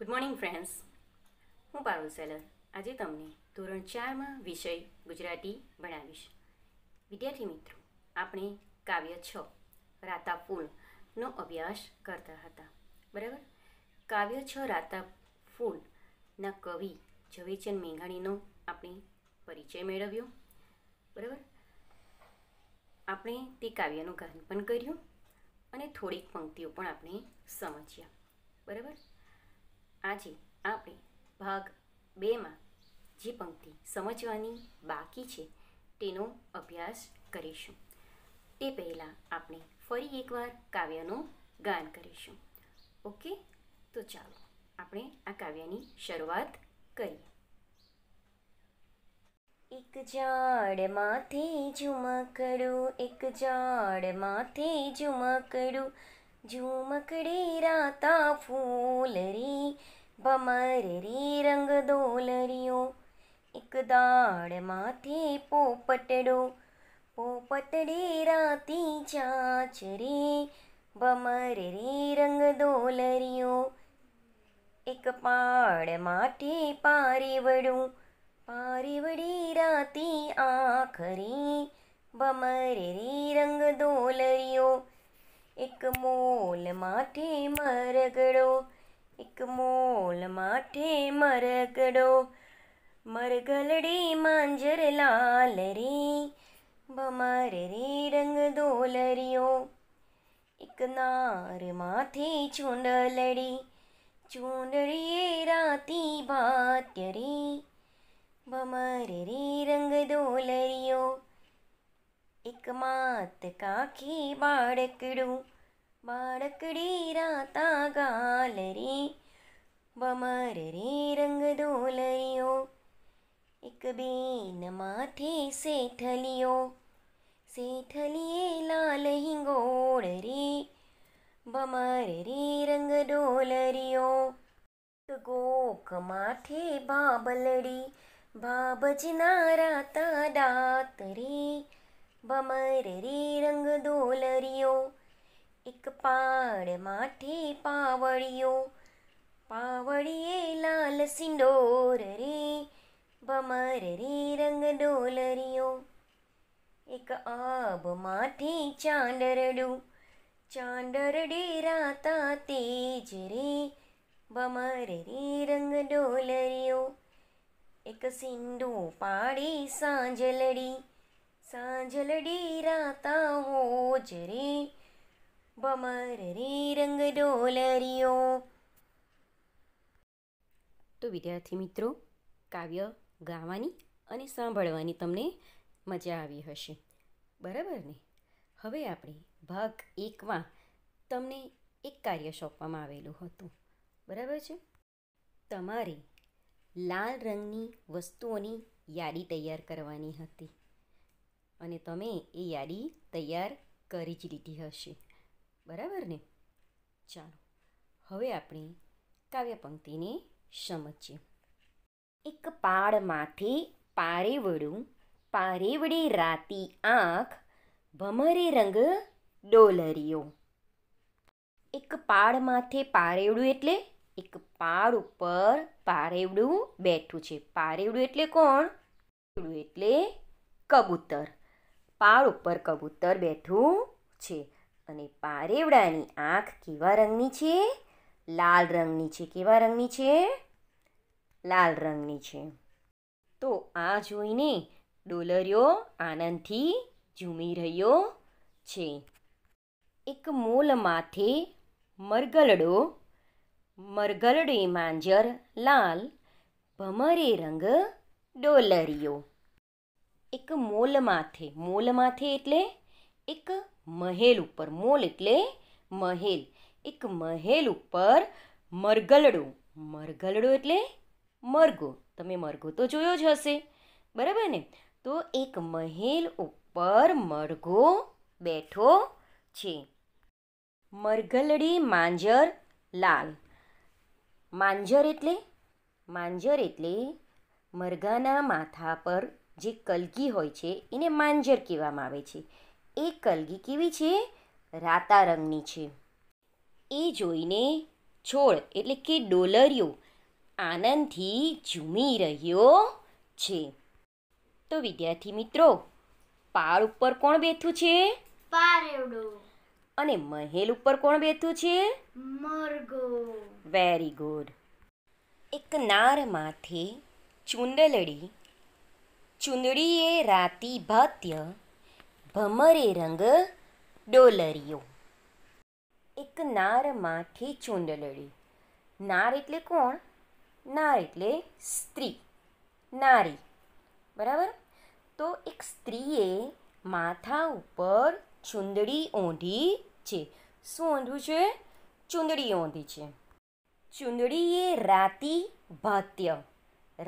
good morning friends હું Parul seller આજે તમને ધોરણ ચારમાં વિષય ગુજરાતી ભણાવીશ વિદ્યાર્થી મિત્રો આપણે કાવ્ય છ રાતા ફૂલનો અભ્યાસ કરતા હતા બરાબર કાવ્ય છ રાતા ફૂલના કવિ ઝવેચંદ મેઘાણીનો આપણે પરિચય મેળવ્યો બરાબર આપણે તે કાવ્યનું ગાન પણ કર્યું અને થોડીક પંક્તિઓ પણ આપણે સમજ્યા બરાબર આજે આપણે ભાગ બેમાં જે પંક્તિ સમજવાની બાકી છે તેનો અભ્યાસ કરીશું તે પહેલાં આપણે ફરી એકવાર કાવ્યનું ગાન કરીશું ઓકે તો ચાલો આપણે આ કાવ્યની શરૂઆત કરીએ એક ઝાડ માથે ઝુમકડું એક ઝાડ માથે ઝુમકડું ઝુમકડી રાતા ફૂલરી ભમરરી રંગ દોલરીઓ એક દાળમાંથી પોપટડો પોપટડી રાતી ચાચરી ભમરરી રંગ દોલરીઓ એક પાળમાંથી પારીવડું પારીવડી રાતી આખરી ભમરરી રંગ દોલરીઓ એક મોલ માથે મરગડો એક મોલ માથે મરગડો મરગલડી માંજર લાલ રે બમર રે રંગ દોલરિયો એક નાર માથે ચૂંડલડી ચૂંડળીએ રાતી ભાત્ય રે બમર રે રંગ દોલરિયો એક માત કાકી બાળકડું બાળકડી રાતા ગાલરી બમર રે રંગ દોલરીઓ એક બેન માથે શેઠલિયો શેઠલીએ લાલ હિંગોળ રે બમર રે રંગ ડોલરીઓ ગોક માથે બાબલડી બાબજના રાતા દાત રે ભમરરી રંગ દોલરિયો એક પાડ માથે પાવળિયો પાવળીએ લાલ સિંડોર રે ભમરરી રંગ ડોલરિયો એક આબ માથે ચાંદરડું ચાંદરડે રાતા તેજ રે ભમરરી રંગ ડોલરિયો એક સિંદૂ પાડી સાંજલડી સાંજલડી રાતા હોજ રે બમર રે રંગ ડોલરીઓ તો વિદ્યાર્થી મિત્રો કાવ્ય ગાવાની અને સાંભળવાની તમને મજા આવી હશે બરાબર ને હવે આપણે ભાગ એકમાં તમને એક કાર્ય સોંપવામાં આવેલું હતું બરાબર છે તમારે લાલ રંગની વસ્તુઓની યાદી તૈયાર કરવાની હતી અને તમે એ યાદી તૈયાર કરી જ લીધી હશે બરાબર ને ચાલો હવે આપણે કાવ્ય પંક્તિને સમજીએ એક પાળમાંથી પારેવડું પારેવડી રાતી આંખ ભમરે રંગ ડોલરીઓ એક પાળ માથે પારેવડું એટલે એક પાળ ઉપર પારેવડું બેઠું છે પારેવડું એટલે કોણ એટલે કબૂતર પાળ ઉપર કબૂતર બેઠું છે અને પારેવડાની આંખ કેવા રંગની છે લાલ રંગની છે કેવા રંગની છે લાલ રંગની છે તો આ જોઈને ડોલરિયો આનંદથી ઝૂમી રહ્યો છે એક મોલ માથે મરગલડો મરગલડે માંજર લાલ ભમરે રંગ ડોલરિયો એક મોલ માથે મોલ માથે એટલે એક મહેલ ઉપર મોલ એટલે મહેલ એક મહેલ ઉપર મરગલડો મરગલડો એટલે મરઘો તમે મરઘો તો જોયો જ હશે બરાબર ને તો એક મહેલ ઉપર મરઘો બેઠો છે મરગલડી માંજર લાલ માંજર એટલે માંજર એટલે મરઘાના માથા પર જે કલગી હોય છે એને માંજર કહેવામાં આવે છે એ કલગી કેવી છે રાતા રંગની છે એ જોઈને છોડ એટલે કે ડોલરિયો આનંદથી ઝૂમી રહ્યો છે તો વિદ્યાર્થી મિત્રો પાળ ઉપર કોણ બેઠું છે પારેવડો અને મહેલ ઉપર કોણ બેઠું છે મરઘો વેરી ગુડ એક નાર માથે ચુંદલડી ચૂંદડીએ રાતી ભાત્ય ભમરે રંગ ડોલરિયો એક નાર માઠી ચૂંદડી નાર એટલે કોણ નાર એટલે સ્ત્રી નારી બરાબર તો એક સ્ત્રીએ માથા ઉપર ચૂંદડી ઊંધી છે શું ઓંધું છે ચૂંદડી ઓંધી છે ચૂંદડી એ રાતી ભાત્ય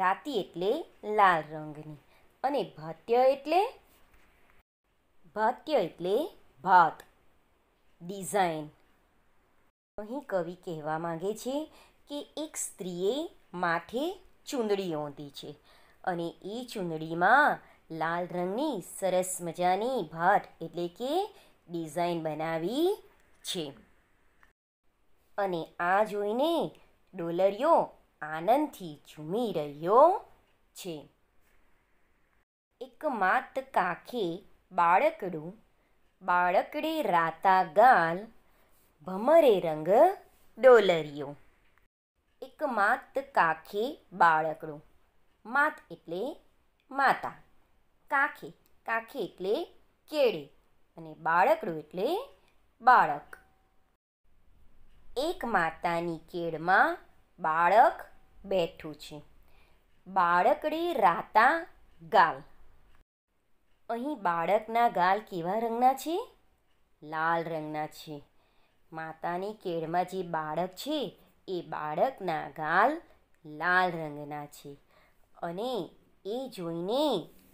રાતી એટલે લાલ રંગની અને ભાત્ય એટલે ભાત્ય એટલે ભાત ડિઝાઇન અહીં કવિ કહેવા માંગે છે કે એક સ્ત્રીએ માથે ચૂંદડી ઓંધી છે અને એ ચૂંદડીમાં લાલ રંગની સરસ મજાની ભાત એટલે કે ડિઝાઇન બનાવી છે અને આ જોઈને ડોલરિયો આનંદથી ઝૂમી રહ્યો છે એક માત કાખે બાળકડું બાળકડે રાતા ગાલ ભમરે રંગ ડોલરિયો એક માત કાખે બાળકડું માત એટલે માતા કાખે કાખે એટલે કેળે અને બાળકડું એટલે બાળક એક માતાની કેળમાં બાળક બેઠું છે બાળકડે રાતા ગાલ અહીં બાળકના ગાલ કેવા રંગના છે લાલ રંગના છે માતાની કેળમાં જે બાળક છે એ બાળકના ગાલ લાલ રંગના છે અને એ જોઈને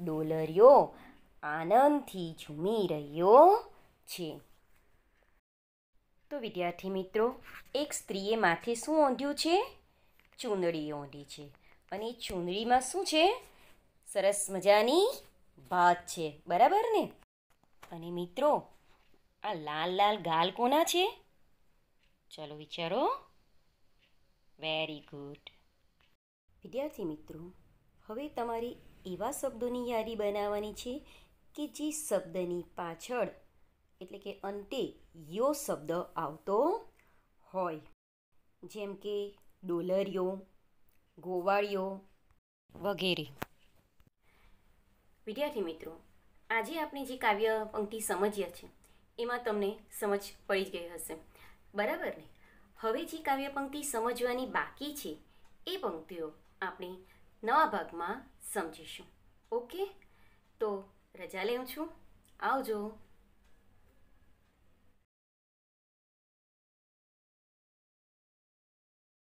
ડોલરિયો આનંદથી ઝૂમી રહ્યો છે તો વિદ્યાર્થી મિત્રો એક સ્ત્રીએ માથે શું ઓંધ્યું છે ચૂંદડી ઓંધી છે અને ચૂંદડીમાં શું છે સરસ મજાની ભાત છે બરાબર ને અને મિત્રો આ લાલ લાલ ગાલ કોના છે ચલો વિચારો વેરી ગુડ વિદ્યાર્થી મિત્રો હવે તમારી એવા શબ્દોની યાદી બનાવવાની છે કે જે શબ્દની પાછળ એટલે કે અંતે યો શબ્દ આવતો હોય જેમ કે ડોલરિયો ગોવાળિયો વગેરે વિદ્યાર્થી મિત્રો આજે આપણે જે કાવ્ય પંક્તિ સમજ્યા છે એમાં તમને સમજ પડી ગઈ હશે બરાબર ને હવે જે કાવ્ય પંક્તિ સમજવાની બાકી છે એ પંક્તિઓ આપણે નવા ભાગમાં સમજીશું ઓકે તો રજા લઉં છું આવજો